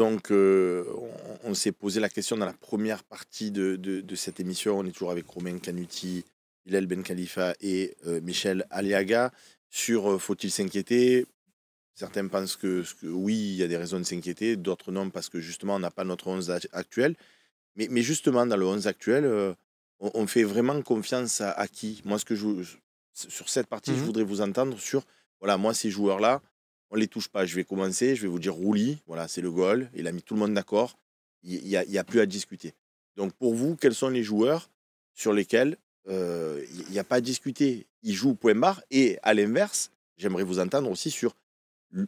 Donc, euh, on, s'est posé la question dans la première partie de, de, cette émission. On est toujours avec Romain Canuti, Ilal Ben Khalifa et euh, Michel Aliaga sur euh, faut-il s'inquiéter Certains pensent que, oui, il y a des raisons de s'inquiéter, d'autres non, parce que justement, on n'a pas notre 11 actuel. Mais, justement, dans le 11 actuel, on, fait vraiment confiance à, qui Moi, ce que je, sur cette partie, je mmh voudrais vous entendre sur, voilà, moi, ces joueurs-là, on ne les touche pas. Je vais commencer, je vais vous dire Rouli, voilà, c'est le goal. Il a mis tout le monde d'accord. Il n'y a, plus à discuter. Donc pour vous, quels sont les joueurs sur lesquels euh, il n'y a pas à discuter joue jouent point barre. Et à l'inverse, j'aimerais vous entendre aussi sur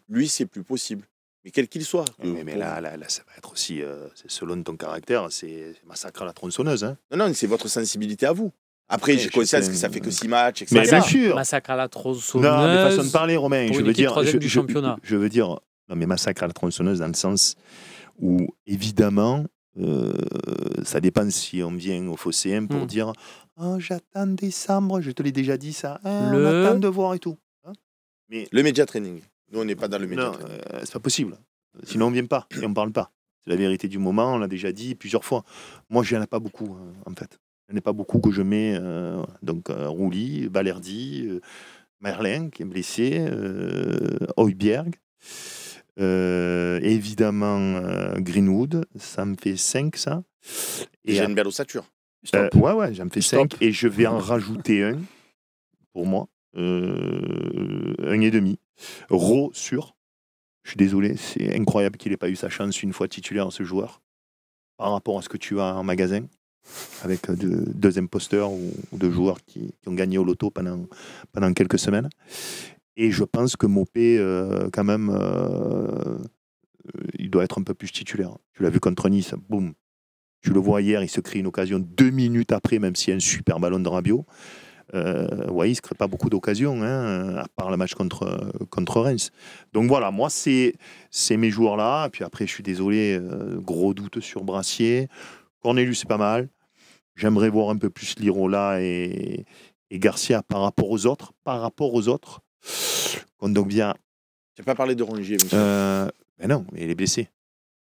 lui, c'est plus possible. Mais quel qu'il soit. mais, mais là, là, là, ça va être aussi, euh, selon ton caractère, c'est massacre la tronçonneuse. Hein. Non, non, c'est votre sensibilité à vous. Après, j'ai connu ça parce que ça fait que 6 matchs, etc. Mais bien sûr. Massacre à la tronçonneuse. Non, mais façon de parler, Romain. Je veux, dire, je, du je veux dire, non, mais massacre à la tronçonneuse dans le sens où, évidemment, euh, ça dépend si on vient au Fosséen pour hmm. dire oh, j'attends décembre, je te l'ai déjà dit ça, ah, le... on attend de voir et tout. Hein? mais le média training. Nous, on n'est pas dans le média training. Euh, c'est pas possible. Sinon, on ne vient pas et on ne parle pas. C'est la vérité du moment, on l'a déjà dit plusieurs fois. Moi, je n'en ai pas beaucoup, hein, en fait n'est pas beaucoup que je mets. Euh, donc euh, Rouli, Balerdi, euh, Merlin qui est blessé, euh, évidemment Greenwood, ça me fait 5 ça. Et, j'aime j'ai une ouais, ouais, j'en me cinq 5 et je vais en rajouter un pour moi. un et demi. Raw sur. Je suis désolé, c'est incroyable qu'il n'ait pas eu sa chance une fois titulaire ce joueur par rapport à ce que tu as en magasin avec euh, deux, deux imposteurs ou, deux joueurs qui, ont gagné au loto pendant, pendant quelques semaines. Et je pense que Mopé, euh, quand même, euh, il doit être un peu plus titulaire. Tu l'as vu contre Nice, boum. Tu le vois hier, il se crée une occasion deux minutes après, même s'il y a un super ballon de Rabiot. Euh, ouais, il ne se crée pas beaucoup d'occasions, hein, à part le match contre, contre Reims. Donc voilà, moi, c'est mes joueurs-là. Puis après, je suis désolé, gros doute sur Brassier. Cornelius, c'est pas mal. J'aimerais voir un peu plus Lirola et, Garcia par rapport aux autres. Par rapport aux autres, Tu n'as pas parlé de Rongier, monsieur euh, ben Non, mais il est blessé.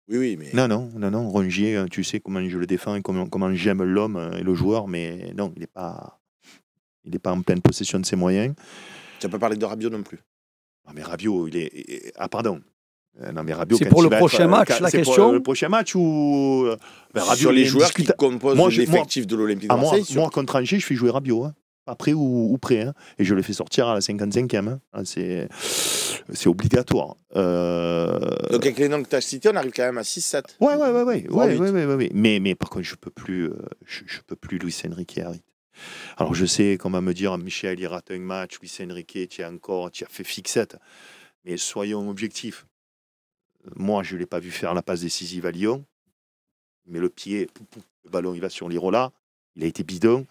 Oui, oui, mais. Non, non, non, non. Rongier, euh, tu sais comment je le défends et comment, j'aime l'homme euh, et le joueur, mais non, il n'est pas, il pas en pleine possession de ses moyens. Tu n'as pas parlé de Rabiot non plus. Non, ah, mais Rabiot, il est. Ah, pardon. Euh, non, mais Rabiot, c'est pour le prochain euh, match, la question pour, Le prochain match ou. Euh, sur les joueurs qui composent l'effectif de l'Olympique de ah, Marseille. Moi, sur... moi contre Angers, je fais jouer Rabiot. Hein. Après ou, ou près. Hein. Et je le fais sortir à la 55e. Hein. Ah, c'est, c'est obligatoire. Euh... Donc avec les noms que tu as cités, on arrive quand même à 6-7. Ouais, ouais, ouais. ouais, ouais, ouais, ouais mais, mais, par contre, je ne peux, plus, je, peux plus Luis Enrique et Alors je sais qu'on va me dire, Michel, il rate un match, Luis Enrique, tu as encore, tu as fait fixette. Mais soyons objectifs moi, je ne l'ai pas vu faire la passe décisive à Lyon, mais le pied, le ballon, il va sur l'Irola. Il a été bidon.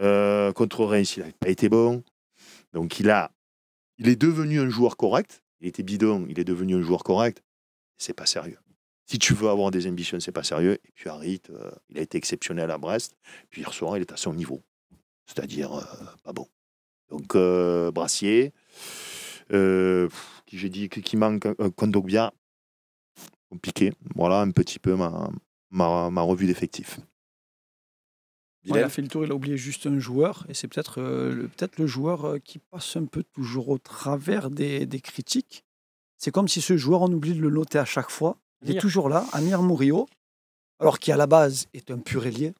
Euh, contre Reims, il n'avait pas été bon. Donc, il, a, il est devenu un joueur correct. Il était bidon, il est devenu un joueur correct. C'est pas sérieux. Si tu veux avoir des ambitions, c'est pas sérieux. Et puis Harit, euh, il a été exceptionnel à Brest. Puis hier soir, il est à son niveau. C'est-à-dire euh, pas bon. Donc, Brassier, qui j'ai dit qui manque, Kondogbia, compliqué. Voilà un petit peu ma, revue d'effectifs. Il a fait le tour, il a oublié juste un joueur, et c'est peut-être euh, le, le joueur euh, qui passe un peu toujours au travers des, critiques. C'est comme si ce joueur, on oublie de le noter à chaque fois. Il est toujours là, Amir Murillo, alors qui à la base est un pur ailier.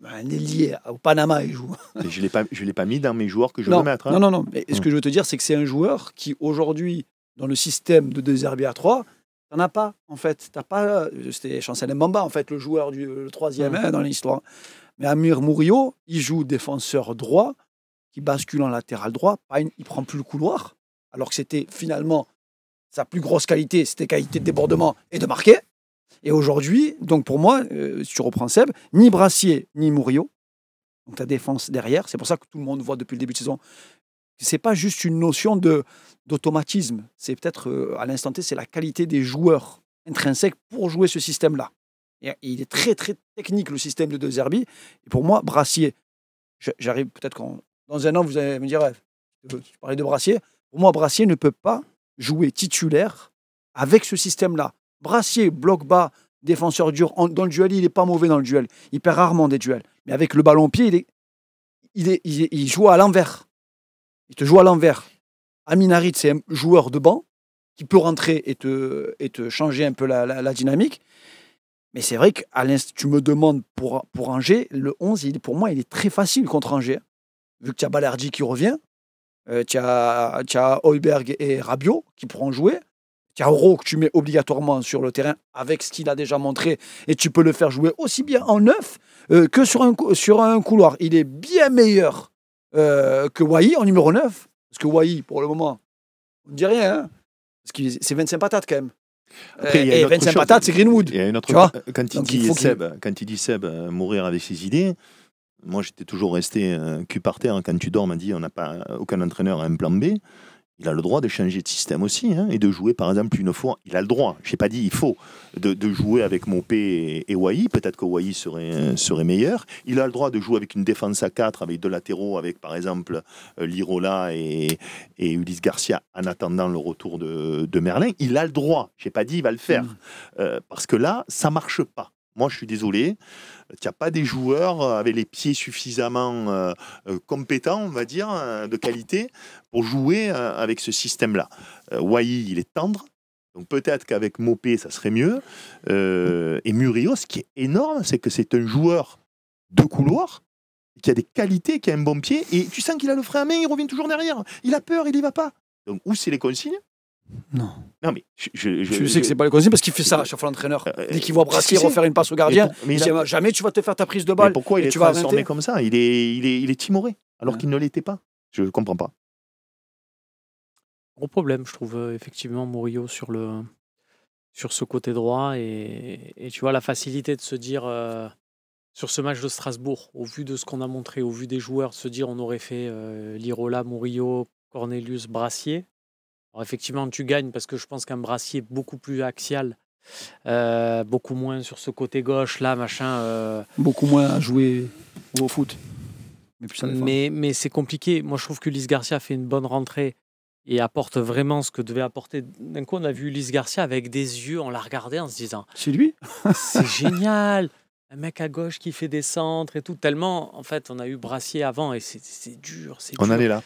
Ben, un ailier au Panama, il joue. je ne l'ai pas mis dans mes joueurs que je veux mettre. Hein. Non, non, non. Mais ce hmm. que je veux te dire, c'est que c'est un joueur qui, aujourd'hui, dans le système de 2 RBA 3, T'en as pas, en fait. T'as pas. Euh, c'était Chancel Mbamba, en fait, le joueur du troisième hein, dans l'histoire. Mais Amir Mourio, il joue défenseur droit, qui bascule en latéral droit. Il il prend plus le couloir, alors que c'était finalement sa plus grosse qualité, c'était qualité de débordement et de marquer. Et aujourd'hui, donc pour moi, euh, si tu reprends Seb, ni Brassier ni Mourio, donc ta défense derrière, c'est pour ça que tout le monde voit depuis le début de saison n'est pas juste une notion de d'automatisme. C'est peut-être euh, à l'instant T, c'est la qualité des joueurs intrinsèques pour jouer ce système-là. Et, il est très très technique le système de De Zerbi. Et pour moi, Brassier, j'arrive peut-être qu'en dans un an vous allez me dire, je tu parlais de Brassier. Pour moi, Brassier ne peut pas jouer titulaire avec ce système-là. Brassier, bloc bas, défenseur dur. dans le duel, il n'est pas mauvais dans le duel. Il perd rarement des duels. Mais avec le ballon pied, il, est, il, est, il joue à l'envers. Il te joue à l'envers. Aminarit c'est un joueur de banc qui peut rentrer et te, et te changer un peu la, dynamique. Mais c'est vrai que tu me demandes pour, pour Angers, le 11, pour moi, il est très facile contre Angers. Hein. Vu que tu as Balardi qui revient, tu as, as et Rabiot qui pourront jouer. Tu as Rowe que tu mets obligatoirement sur le terrain avec ce qu'il a déjà montré. Et tu peux le faire jouer aussi bien en neuf euh, que sur un couloir. Il est bien meilleur euh, que Wai en numéro 9. Parce que Wai, pour le moment, on ne dit rien. Hein parce que c'est 25 patates quand même. et 25 patates, c'est Greenwood. tu vois quand, il dit Seb, quand il dit mourir avec ses idées, moi j'étais toujours resté euh, cul par terre. Quand tu dors, m'a dit on n'a pas euh, aucun entraîneur à un plan B il a le droit de changer de système aussi hein, et de jouer par exemple une fois. Il a le droit, je n'ai pas dit il faut, de, jouer avec Mopé et, et Peut-être que Wai serait, serait meilleur. Il a le droit de jouer avec une défense à 4, avec deux latéraux, avec par exemple euh, Lirola et, et Ulysse Garcia en attendant le retour de, Merlin. Il a le droit, je n'ai pas dit il va le faire. Mmh. Euh, parce que là, ça marche pas. Moi, je suis désolé n'y a pas des joueurs euh, avec les pieds suffisamment euh, euh, compétents, on va dire, de qualité, pour jouer avec ce système-là. Wai, il est tendre. Donc peut-être qu'avec Mopé, ça serait mieux. et Murillo, ce qui est énorme, c'est que c'est un joueur de couloir, qui a des qualités, qui a un bon pied, et tu sens qu'il a le frein à main, il revient toujours derrière. Il a peur, il n'y va pas. Donc, où c'est les consignes, non. Non, mais je, tu sais que que c'est pas le conseil parce qu'il fait ça à chaque fois l'entraîneur. Euh, Dès euh, qu'il voit Brassier refaire une passe au gardien, mais, il jamais tu vas te faire ta prise de balle. pourquoi il est transformé comme ça il est, il, est, il timoré alors qu'il ne l'était pas. Je ne comprends pas. Gros problème, je trouve, euh, effectivement, Murillo sur, le, sur ce côté droit. Et, et tu vois, la facilité de se dire sur ce match de Strasbourg, au vu de ce qu'on a montré, au vu des joueurs, se dire on aurait fait Lirola, Murillo, Cornelius, Brassier effectivement, tu gagnes parce que je pense qu'un brassier beaucoup plus axial, euh, beaucoup moins sur ce côté gauche là, machin. Euh, beaucoup moins à jouer au foot. Mais c'est compliqué. Moi, je trouve que Luis Garcia fait une bonne rentrée et apporte vraiment ce que devait apporter. D'un coup, on a vu lise Garcia avec des yeux, on l'a regardé en se disant C'est lui C'est génial Un mec à gauche qui fait des centres et tout. Tellement, en fait, on a eu Brassier avant et c'est- dur. On allait là.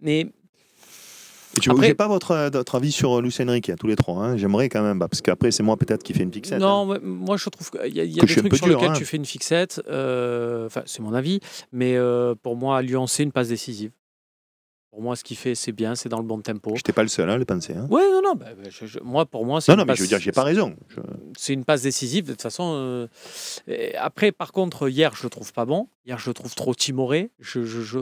Mais et pas euh, votre, avis sur euh, Lucien Riquet à tous les trois. Hein. J'aimerais quand même, bah, parce qu'après, c'est moi peut-être qui fais une fixette. Non, hein. moi je trouve qu'il y a, des trucs sur lesquels hein. tu fais une fixette. Euh, enfin, c'est mon avis. Mais pour moi, lui c'est une passe décisive. Pour moi, ce qu'il fait, c'est bien, c'est dans le bon tempo. J'étais pas le seul à le penser. Oui, non, non. Bah, bah, moi, pour moi, c'est. Non, non, mais je veux dire, j'ai pas raison. C'est une passe décisive. De toute façon. Après, par contre, hier, je le trouve pas bon. Hier, je le trouve trop timoré.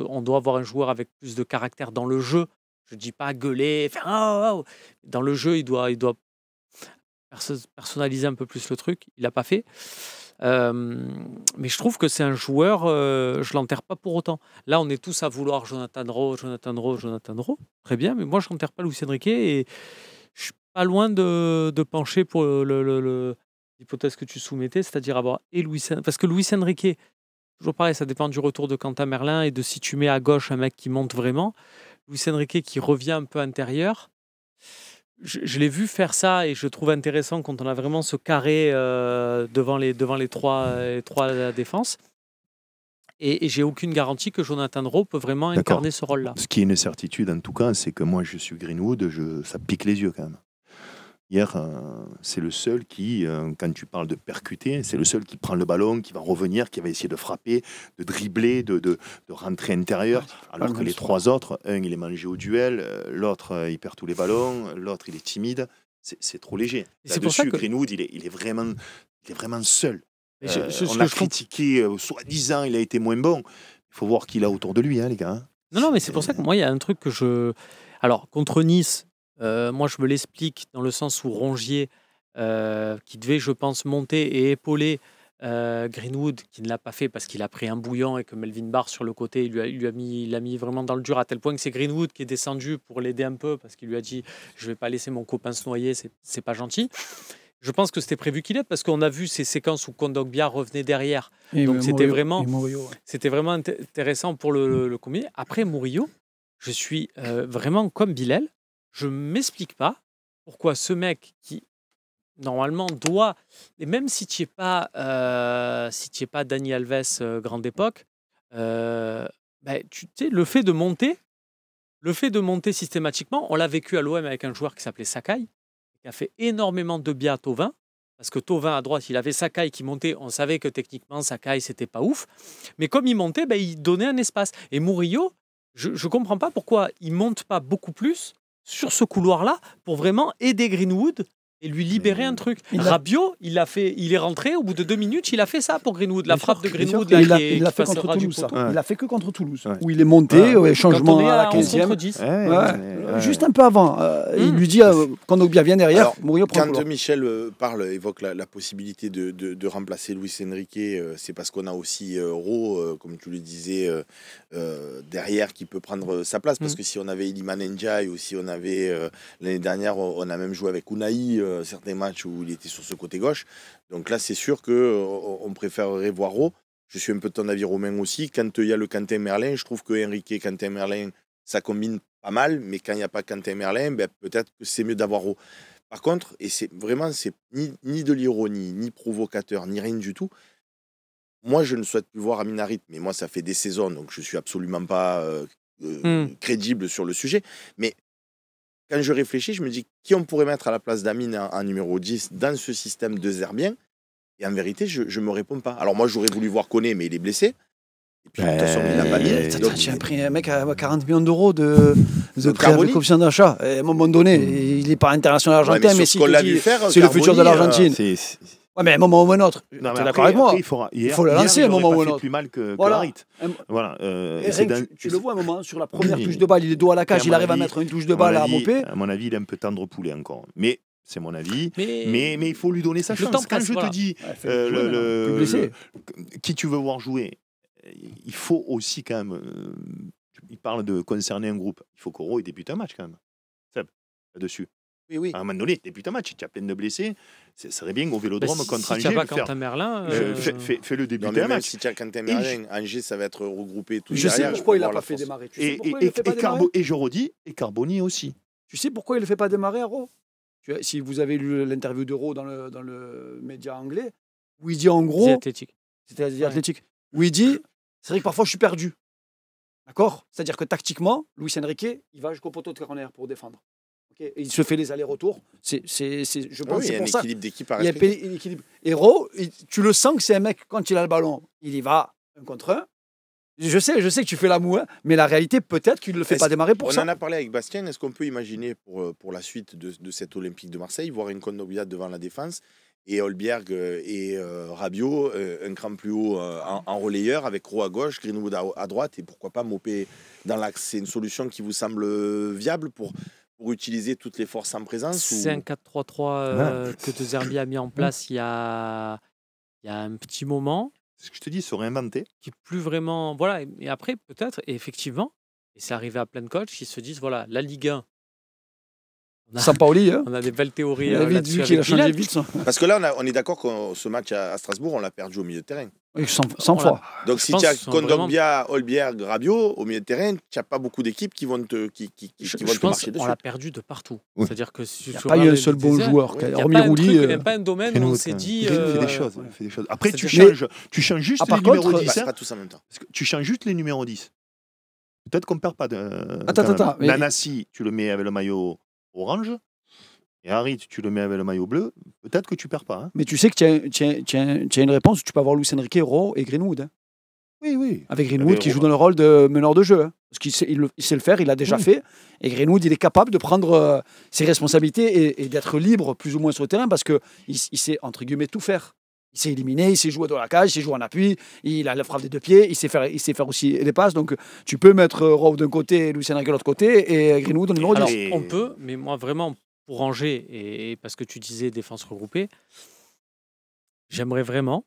on doit avoir un joueur avec plus de caractère dans le jeu je ne dis pas gueuler, faire «Ah, ah, ah, oh». Dans le jeu, il doit, il doit personnaliser un peu plus le truc. Il l'a pas fait. mais je trouve que c'est un joueur, je l'enterre pas pour autant. Là, on est tous à vouloir Jonathan Rowe, Jonathan Rowe, Jonathan Rowe. Très bien, mais moi, je n'enterre pas louis Riquet et je suis pas loin de, pencher pour l'hypothèse que tu soumettais, c'est-à-dire avoir et Louis parce que Luis Enrique, toujours pareil, ça dépend du retour de Quentin Merlin et de si tu mets à gauche un mec qui monte vraiment. Luis Enrique qui revient un peu intérieur. Je, je l'ai vu faire ça et je trouve intéressant quand on a vraiment ce carré euh, devant, les, devant les trois, euh, défenses. trois la défense. Et, j'ai aucune garantie que Jonathan Rowe peut vraiment incarner ce rôle-là. Ce qui est une certitude, en tout cas, c'est que moi, je suis Greenwood, je, ça pique les yeux quand même. Hier, euh, c'est le seul qui, euh, quand tu parles de percuter, c'est le seul qui prend le ballon, qui va revenir, qui va essayer de frapper, de dribbler, de, rentrer intérieur. Alors que les trois autres, un, il est mangé au duel, euh, l'autre, il perd tous les ballons, l'autre, il est timide. C'est trop léger. Là-dessus, que... Greenwood, il est, vraiment, il est vraiment seul. on a critiqué, soi-disant, il a été moins bon. Il faut voir qu'il a autour de lui, hein, les gars. Non, non, mais c'est pour ça que moi, il y a un truc que je. Alors, contre Nice, euh, moi, je me l'explique dans le sens où Rongier, euh, qui devait, je pense, monter et épauler euh, Greenwood, qui ne l'a pas fait parce qu'il a pris un bouillon et que Melvin Barr sur le côté, il lui a, mis, vraiment dans le dur à tel point que c'est Greenwood qui est descendu pour l'aider un peu parce qu'il lui a dit Je vais pas laisser mon copain se noyer, c'est pas gentil. Je pense que c'était prévu qu'il aide parce qu'on a vu ces séquences où Kondogbia revenait derrière. Donc c'était vraiment, c'était vraiment intéressant pour le, le, Après Murillo, je suis vraiment comme Bilal. Je m'explique pas pourquoi ce mec qui normalement doit, et même si tu n'es pas, euh, si es pas Dani Alves euh, grande époque, euh, ben, tu le fait de monter, le fait de monter systématiquement, on l'a vécu à l'OM avec un joueur qui s'appelait Sakai, qui a fait énormément de bien à Tovin, parce que Tovin à droite, il avait Sakai qui montait, on savait que techniquement Sakai c'était pas ouf, mais comme il montait, ben, il donnait un espace. Et Murillo, je ne comprends pas pourquoi il monte pas beaucoup plus sur ce couloir-là pour vraiment aider Greenwood et lui libérer un truc. Il Rabiot, il a fait, il est rentré au bout de deux minutes, il a fait ça pour Greenwood, la frappe de Greenwood. Là, il l'a fait, contre Toulouse. Il a hein. fait que contre Toulouse, où il est monté, changement à, la 15e. Euh, juste un peu avant, euh, il hum. lui dit euh, quand bien vient derrière, Mourinho Quand Michel euh, parle, évoque la, possibilité de, de, remplacer Luis Enrique, c'est parce qu'on a aussi Ro, comme tu le disais, derrière qui peut prendre sa place. Parce hum. que si on avait Iliman Ndiaye ou si on avait l'année dernière, on a même joué avec Unai. Euh, certains matchs où il était sur ce côté gauche. Donc là, c'est sûr qu'on euh, on préférerait voir Rowe. Je suis un peu de ton avis, Romain, aussi. Quand il y a le Quentin Merlin, je trouve que Henrique et Quentin Merlin, ça combine pas mal. Mais quand il n'y a pas Quentin Merlin, ben, peut-être que c'est mieux d'avoir Rowe. Par contre, et c'est vraiment, c'est ni, de l'ironie, ni provocateur, ni rien du tout. Moi, je ne souhaite plus voir Aminarit mais moi, ça fait des saisons, donc je ne suis absolument pas euh, hmm. crédible sur le sujet. Mais quand je réfléchis, je me dis qui on pourrait mettre à la place d'Amine en, numéro 10 dans ce système de Zerbien Et en vérité, je ne me réponds pas. Alors moi, j'aurais voulu voir Koné, mais il est blessé. Et puis, de toute façon, il n'a pas mis. J'ai un mec à 40 millions d'euros de, de, de d'achat. À un moment donné, mm. il n'est pas international argentin, mais, c'est le futur de l'Argentine. Euh, Ouais, mais à un moment ou à un autre, tu d'accord avec moi il, faudra, faut le lancer à un moment ou à un autre. plus mal que, que voilà. Euh, tu, le vois à un moment, sur la première touche de balle, il est dos à la cage, il arrive à mettre une touche de balle à, à Mopé. À mon avis, il est un peu tendre poulet encore. Mais c'est mon avis. Mais... mais, il faut lui donner sa chance. Temps Quand je te dis euh, le, qui tu veux voir jouer, il faut aussi quand même. Euh, il parle de concerner un groupe. Il faut qu'Oro débute un match quand même. Seb, là-dessus. Oui, oui. À un moment donné, début de match, tu as plein de blessés. Ce serait bien au bah, vélodrome contre Angers. Si tu Merlin. Euh... Fais, fais, fais, le début d'un match. Si tu as Quentin Merlin, Angers, ça va être regroupé tout Je sais pourquoi il n'a pas fait démarrer. et, et, et, et je redis, et Carboni aussi. Tu sais pourquoi il ne le fait pas démarrer, à Ro Si vous avez lu l'interview d'Euro dans le, dans le média anglais, où il dit en gros. c'est athlétique. c'est athlétique. Où il dit c'est vrai que parfois je suis perdu. D'accord C'est-à-dire que tactiquement, Luis Enrique, il va jusqu'au poteau de corner pour défendre. Il se fait les allers-retours. C'est, c'est, je ah pense oui, il y a un équilibre d'équipe à respecter. Il y tu le sens que c'est un mec, quand il a le ballon, il y va un contre un. Je sais, je sais que tu fais l'amour, hein, mais la réalité, peut-être qu'il ne le fait pas démarrer pour ça. On en a parlé avec Bastien. Est-ce qu'on peut imaginer pour, euh, pour la suite de, de cette Olympique de Marseille, voir une Condobia devant la défense et Holberg euh, et euh, Rabiot un cran plus haut en, relayeur avec Roux à gauche, Greenwood à, à, droite et pourquoi pas Mopé dans l'axe. C'est une solution qui vous semble viable pour pour utiliser toutes les forces en présence C'est un 4-3-3 que De Zerbi a mis en place il y a, il y a un petit moment. C'est ce que je te dis, se réinventer. Qui plus vraiment. Voilà, et après, peut-être, effectivement, et c'est arrivé à plein de coachs qui se disent voilà, la Ligue 1, sans a, hein on a des belles théories. On euh, dit a changé vite. Parce que là, on, est d'accord que ce match à, Strasbourg, on l'a perdu au milieu de terrain. Oui, sans, sans Donc, si tu as Kondogbia, vraiment... Rabiot au milieu de terrain, tu n'as pas beaucoup d'équipes qui vont te, qui, qui, qui, Je pense marcher dessus. On l'a perdu de partout. C'est-à-dire que il n'y a pas eu un seul bon joueur. Il n'y a euh, pas un domaine où on s'est hein. dit. Il fait euh, des choses. Après, ah, hein. tu changes, juste les numéros 10. Pas en Tu changes juste les numéros 10. Peut-être qu'on ne perd pas de. Attends, attends. Nanassi, tu le mets avec le maillot orange, et Harry tu le mets avec le maillot bleu, peut-être que tu perds pas. Hein. Mais tu sais que tu as, une réponse, tu peux avoir Luis Enrique, Rowe et Greenwood. Hein. Oui, oui. Avec Greenwood qui joue dans le rôle de meneur de jeu. Hein. ce il, sait, le faire, il l'a déjà fait. Et Greenwood, il est capable de prendre euh, ses responsabilités et, d'être libre plus ou moins sur le terrain parce qu'il il sait, entre guillemets, tout faire. Il s'est éliminé, il s'est joué dans la cage, il s'est joué en appui, il a la frappe des deux pieds, il sait faire, il sait faire aussi des passes. Donc tu peux mettre euh, Rowe d'un côté, Lucien de l'autre côté et euh, Greenwood au numéro On peut, mais moi vraiment pour Angers, et, parce que tu disais défense regroupée, j'aimerais vraiment,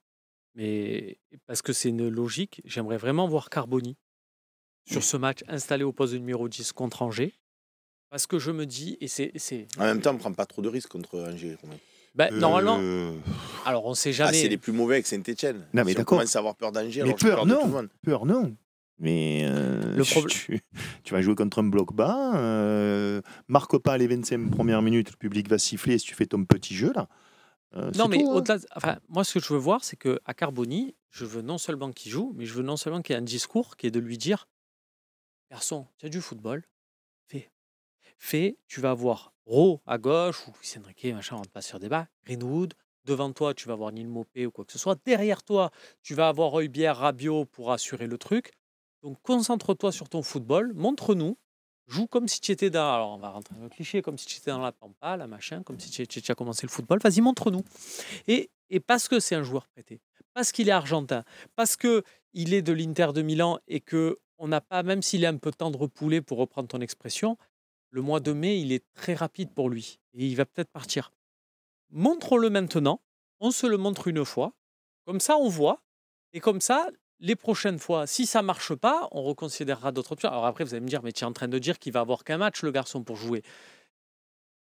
mais parce que c'est une logique, j'aimerais vraiment voir Carboni sur ce match installé au poste de numéro 10 contre Angers. Parce que je me dis, et c'est. En même temps, on ne prend pas trop de risques contre Angers. Ben, Normalement. Alors, on sait ah, jamais. Ah, c'est les plus mauvais avec Saint-Etienne. Non, mais d'accord. On commence à avoir peur d'Angers. Mais peur, non. Peur, non. Mais euh, tu, vas jouer contre un bloc bas, Marco euh, marque pas les 25 premières minutes, le public va siffler si tu fais ton petit jeu là. non, mais hein. au-delà, enfin, moi ce que je veux voir, c'est que à Carboni, je veux non seulement qu'il joue, mais je veux non seulement qu'il y ait un discours qui est de lui dire Garçon, tu as du football, fait, tu vas avoir Ro à gauche, ou Lucien machin, on ne pas sur débat, Greenwood. Devant toi, tu vas avoir Neil Mopé ou quoi que ce soit. Derrière toi, tu vas avoir Bière, Rabiot pour assurer le truc. Donc concentre-toi sur ton football, montre-nous, joue comme si tu étais dans. Alors on va rentrer dans le cliché, comme si tu étais dans la pampa, la machin, comme si tu, as commencé le football. Vas-y, montre-nous. Et, et parce que c'est un joueur prêté, parce qu'il est argentin, parce que il est de l'Inter de Milan et que on n'a pas, même s'il est un peu tendre poulet pour reprendre ton expression, le mois de mai, il est très rapide pour lui et il va peut-être partir. Montrons-le maintenant, on se le montre une fois, comme ça on voit, et comme ça, les prochaines fois, si ça marche pas, on reconsidérera d'autres options. Alors après, vous allez me dire, mais tu es en train de dire qu'il va avoir qu'un match, le garçon, pour jouer.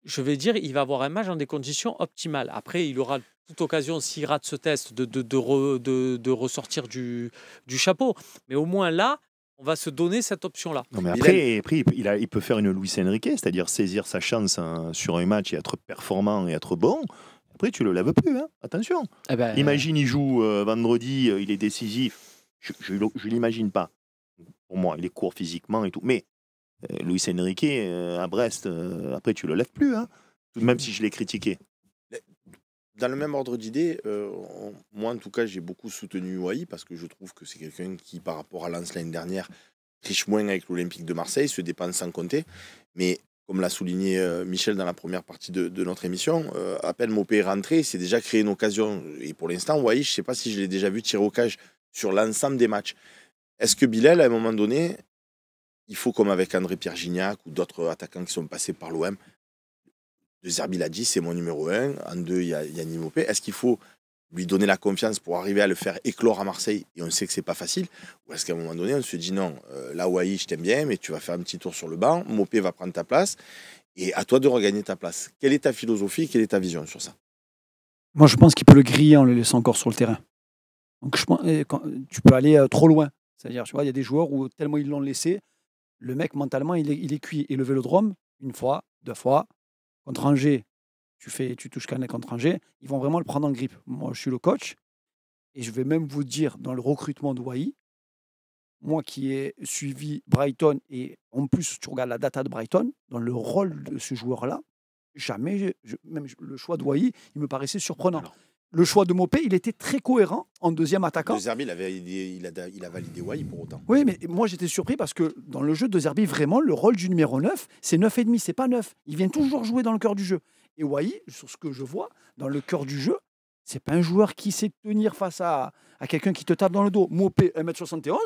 Je vais dire, il va avoir un match dans des conditions optimales. Après, il aura toute occasion, s'il rate ce test, de, de ressortir du, du chapeau. Mais au moins là, on va se donner cette option-là. Non, mais après, il, peut faire une Luis Enrique, c'est-à-dire saisir sa chance hein, sur un match et être performant et être bon. Après, tu le lèves plus, hein, attention. Eh ben, Imagine, il joue euh, vendredi, euh, il est décisif. Je ne l'imagine pas. Pour moi, il est court physiquement et tout. Mais euh, Luis Enrique, à Brest, après, tu le lèves plus. Hein. Même si je l'ai critiqué dans le même ordre d'idée, euh, moi en tout cas, j'ai beaucoup soutenu UAI parce que je trouve que c'est quelqu'un qui, par rapport à Lance l'année dernière, triche moins avec l'Olympique de Marseille, se dépense sans compter. Mais comme l'a souligné euh, Michel dans la première partie de, notre émission, euh, à peine Mopé est rentré, c'est déjà créé une occasion. Et pour l'instant, Wai, je ne sais pas si je l'ai déjà vu tirer au cage sur l'ensemble des matchs. Est-ce que Bilal, à un moment donné, il faut comme avec André Pierre Gignac ou d'autres attaquants qui sont passés par l'OM, Zerbi l'a dit, c'est mon numéro 1. En deux, il y a, y Est-ce qu'il faut lui donner la confiance pour arriver à le faire éclore à Marseille et on sait que c'est pas facile Ou est-ce qu'à un moment donné, on se dit non, euh, là, je t'aime bien, mais tu vas faire un petit tour sur le banc, Mopé va prendre ta place et à toi de regagner ta place. Quelle est ta philosophie Quelle est ta vision sur ça Moi, je pense qu'il peut le griller en le laissant encore sur le terrain. Donc, je eh, tu peux aller euh, trop loin. C'est-à-dire, tu vois, il y a des joueurs où tellement ils l'ont laissé, le mec mentalement, il est, il est cuit. Et le vélodrome, une fois, deux fois, contre Angers, tu, fais, tu touches Canet contre Angers, ils vont vraiment le prendre en grippe. Moi, je suis le coach, et je vais même vous dire, dans le recrutement de Wai, moi qui ai suivi Brighton, et en plus, tu regardes la data de Brighton, dans le rôle de ce joueur-là, jamais, même le choix de il me paraissait surprenant le choix de Mopé, il était très cohérent en deuxième attaquant. De Zerbi, il, a, validé Wai pour autant. Oui, mais moi j'étais surpris parce que dans le jeu de Zerbi, vraiment, le rôle du numéro 9, c'est et demi, c'est pas 9. Il vient toujours jouer dans le cœur du jeu. Et Wai, sur ce que je vois, dans le cœur du jeu, c'est pas un joueur qui sait tenir face à, à quelqu'un qui te tape dans le dos. Mopé, 1m71,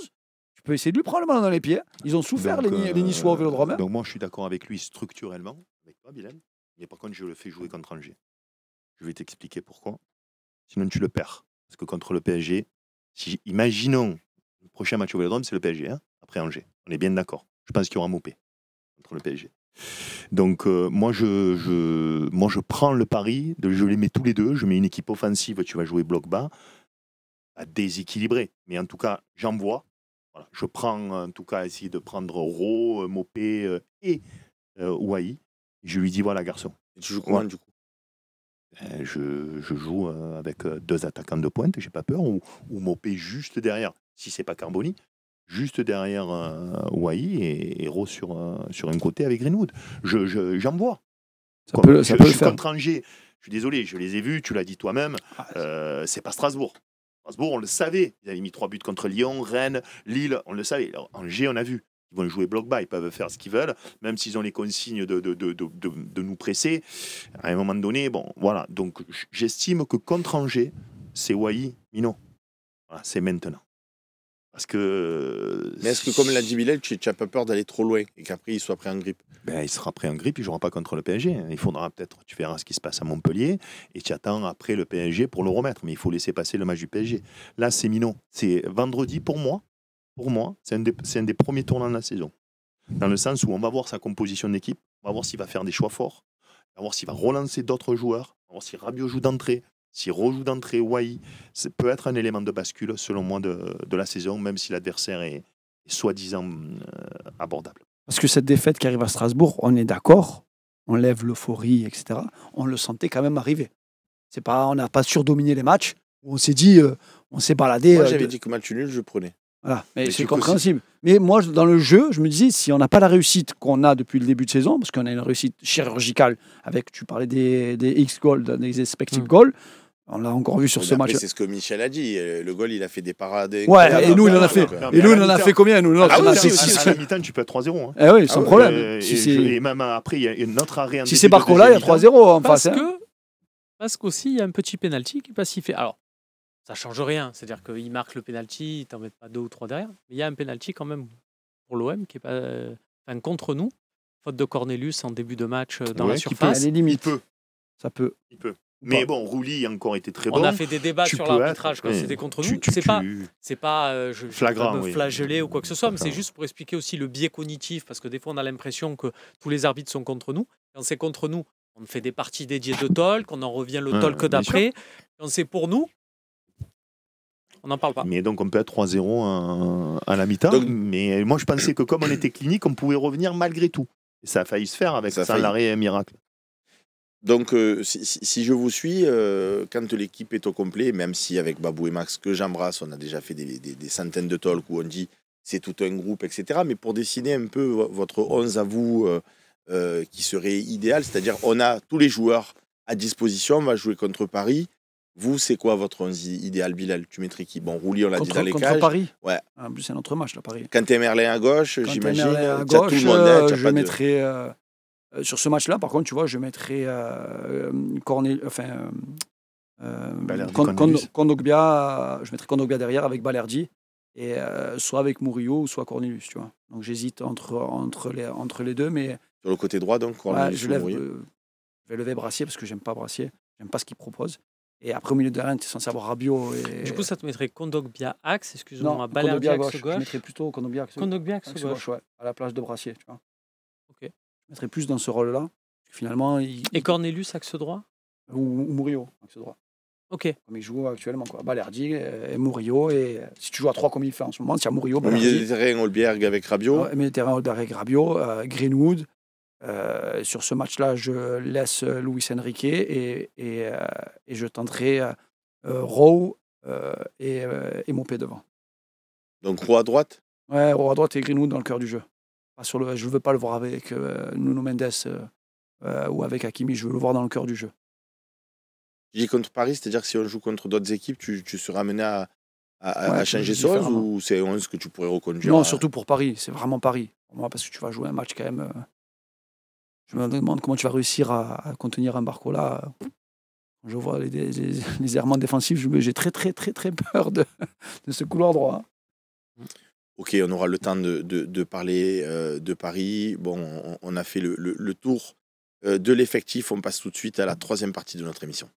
tu peux essayer de lui prendre le mal dans les pieds. Hein. Ils ont souffert, les, euh, Niçois au Vélodrome. Hein. Donc moi je suis d'accord avec lui structurellement, Mais par contre, je le fais jouer contre Angers. Je vais t'expliquer pourquoi sinon tu le perds. Parce que contre le PSG, si, imaginons le prochain match au Vélodrome, c'est le PSG, hein, après Angers. On est bien d'accord. Je pense qu'il y aura Mopé contre le PSG. Donc euh, moi, je, moi, je prends le pari, je les mets tous les deux, je mets une équipe offensive, tu vas jouer bloc bas, à déséquilibrer. Mais en tout cas, j'envoie. Voilà. Je prends en tout cas essayer de prendre Ro, euh, Mopé euh, et euh, Je lui dis, voilà garçon. Et tu joues comment du coup euh, je, joue euh, avec euh, deux attaquants de pointe, j'ai pas peur, ou, ou Mopé juste derrière, si c'est pas Carboni, juste derrière euh, et, Rose sur, sur un côté avec Greenwood. J'en je, j'en vois. Ça peut, ça je, je suis faire. Je suis désolé, je les ai vus, tu l'as dit toi-même, ah, c'est pas Strasbourg. Strasbourg, on le savait. Ils avaient mis trois buts contre Lyon, Rennes, Lille, on le savait. Alors, Angers, on a vu. Ils vont jouer bloc by, ils peuvent faire ce qu'ils veulent, même s'ils ont les consignes de, de, de, de, nous presser. À un moment donné, bon, voilà. Donc, j'estime que contre Angers, c'est Wai Minot. c'est maintenant. Parce que. Euh, Mais est-ce que, comme l'a dit Bilal, tu n'as pas peur d'aller trop loin et qu'après il soit pris en grippe ben, Il sera pris en grippe, il ne jouera pas contre le PSG. Hein. Il faudra peut-être, tu verras ce qui se passe à Montpellier et tu attends après le PSG pour le remettre. Mais il faut laisser passer le match du PSG. Là, c'est minot. C'est vendredi pour moi pour moi, c'est un, des, premiers tournants de la saison. Dans le sens où on va voir sa composition d'équipe, on va voir s'il va faire des choix forts, on va voir s'il va relancer d'autres joueurs, on va voir si Rabiot joue d'entrée, s'il rejoue d'entrée Wai. Ça peut être un élément de bascule, selon moi, de, la saison, même si l'adversaire est, soi-disant euh, abordable. Parce que cette défaite qui arrive à Strasbourg, on est d'accord, on lève l'euphorie, etc. On le sentait quand même arriver. pas, on n'a pas surdominé les matchs. Où on s'est dit, euh, on s'est baladé. Moi, euh, j'avais dit que match nul, je prenais. Voilà. Mais c'est compréhensible. Mais moi, dans le jeu, je me disais, si on n'a pas la réussite qu'on a depuis le début de saison, parce qu'on a une réussite chirurgicale avec, tu parlais des, des X goals, des expected hmm. goals, on l'a encore vu sur ce match. C'est ce que Michel a dit. Euh, le goal, il a fait des parades. Ouais, et nous, il en a fait. Et nous, il en a fait combien Nous, ah, ah oui, à la mi-temps, tu peux être 3-0. Hein. Eh oui, ah sans problème. Et même après, il y a une autre arrêt. Si c'est par là, il y a 3-0 en face. Hein. Parce qu'aussi, il y a un petit penalty qui passe s'y fait. Alors, ça change rien. C'est-à-dire qu'il marque le penalty, il t'en met pas deux ou trois derrière. Mais il y a un penalty quand même pour l'OM qui est pas, enfin, contre nous, faute de Cornelius en début de match euh, dans la surface. il peut. Ça peut. Il peut. Mais bon, Rouli a encore été très bon. On a fait des débats sur l'arbitrage quand c'était contre nous. C'est pas, c'est pas euh, je, je ou quoi que ce soit, mais c'est juste pour expliquer aussi le biais cognitif, parce que des fois on a l'impression que tous les arbitres sont contre nous. Quand c'est contre nous, on fait des parties dédiées de talk, on en revient le talk que d'après. Quand c'est pour nous, on n'en parle pas. Mais donc on peut être 3-0 à, la mi-temps. Mais moi je pensais que comme on était clinique, on pouvait revenir malgré tout. Et ça a failli se faire avec ça, ça l'arrêt miracle. Donc, euh, si, je vous suis, euh, quand l'équipe est au complet, même si avec Babou et Max que j'embrasse, on a déjà fait des, centaines de talks où on dit c'est tout un groupe, etc. Mais pour dessiner un peu votre 11 à vous euh, qui serait idéal, c'est-à-dire on a tous les joueurs à disposition, on va jouer contre Paris. Vous, c'est quoi votre idéal, Bilal Tu mettrais qui Bon, Rouli, on l'a dit dans les Contre Paris Ouais. Ah, en plus, c'est un autre match, là, Paris. Quand t'es Merlin à gauche, j'imagine. Euh, à gauche, tout le monde, hein, je mettrais. Euh, euh, sur ce match-là, par contre, tu vois, je mettrais euh, enfin, euh, je mettrais Kondogbia derrière avec Balerdi, et soit avec Murillo, soit Cornelius, tu vois. Donc j'hésite entre, entre, les, entre les deux, mais... Sur le côté droit, donc, Cornelius je, je vais lever Brassier parce que j'aime pas Brassier, j'aime pas ce qu'il propose. Et après, au milieu de la tu es censé avoir Rabiot. Du coup, ça te mettrait Kondogbia axe, excuse-moi, Kondogbia axe gauche. gauche. Je mettrais plutôt Kondogbia axe, gauche. à la place de Brassier. Tu vois. Je mettrais plus dans ce rôle-là. Finalement, Et Cornelius axe droit ou, Murillo axe droit. Ok. Comme il joue actuellement, quoi. Balerdi et Murillo. Et euh, si tu joues à trois comme il fait en ce moment, c'est Murillo. Balerdi. Au milieu des Holberg avec Rabiot. au milieu des Holberg avec Rabiot, euh, Greenwood. Euh, sur ce match-là, je laisse euh, Luis Enrique et, euh, je tenterai euh, Rowe et, et, Mopé devant. Donc Rowe à droite Ouais, Rowe à droite et Greenwood dans le cœur du jeu. sur le, je ne veux pas le voir avec Nuno Mendes ou avec Hakimi, je veux le voir dans le cœur du jeu. Tu dis contre Paris, c'est-à-dire que si on joue contre d'autres équipes, tu, tu seras amené à, à, changer ou c'est ce que tu pourrais reconduire Non, surtout pour Paris, c'est vraiment Paris. moi, parce que tu vas jouer un match quand même je me demande comment tu vas réussir à, contenir un barco là. Je vois les, errements défensifs, j'ai très, très, très, très peur de, ce couloir droit. Ok, on aura le temps de, parler euh, de Paris. Bon, on, a fait le, tour euh, de l'effectif. On passe tout de suite à la troisième partie de notre émission.